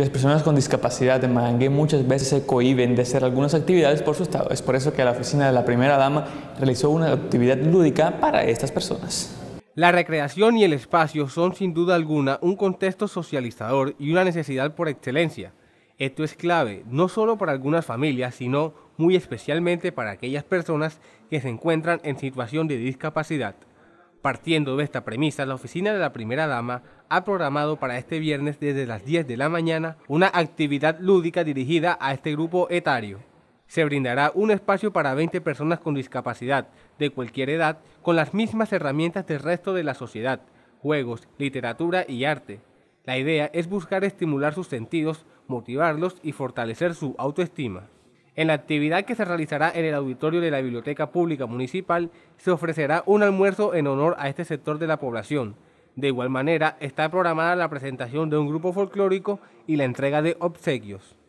las personas con discapacidad de Mangue muchas veces se cohiben de hacer algunas actividades por su estado. Es por eso que la oficina de la primera dama realizó una actividad lúdica para estas personas. La recreación y el espacio son sin duda alguna un contexto socializador y una necesidad por excelencia. Esto es clave no solo para algunas familias, sino muy especialmente para aquellas personas que se encuentran en situación de discapacidad. Partiendo de esta premisa, la oficina de la primera dama ha programado para este viernes desde las 10 de la mañana una actividad lúdica dirigida a este grupo etario. Se brindará un espacio para 20 personas con discapacidad de cualquier edad con las mismas herramientas del resto de la sociedad, juegos, literatura y arte. La idea es buscar estimular sus sentidos, motivarlos y fortalecer su autoestima. En la actividad que se realizará en el auditorio de la Biblioteca Pública Municipal se ofrecerá un almuerzo en honor a este sector de la población. De igual manera, está programada la presentación de un grupo folclórico y la entrega de obsequios.